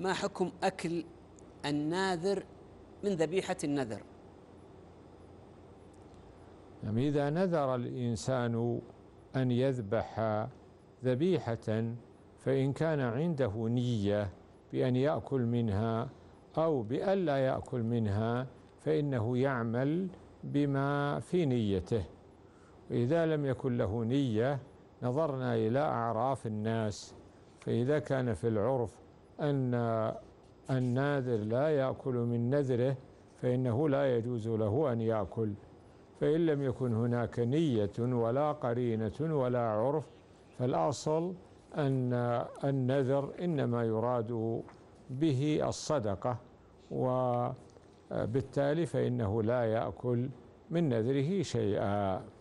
ما حكم أكل الناذر من ذبيحة النذر يعني إذا نذر الإنسان أن يذبح ذبيحة فإن كان عنده نية بأن يأكل منها أو بألا يأكل منها فإنه يعمل بما في نيته وإذا لم يكن له نية نظرنا إلى أعراف الناس فإذا كان في العرف أن الناذر لا يأكل من نذره فإنه لا يجوز له أن يأكل فإن لم يكن هناك نية ولا قرينة ولا عرف فالأصل أن النذر إنما يراد به الصدقة وبالتالي فإنه لا يأكل من نذره شيئا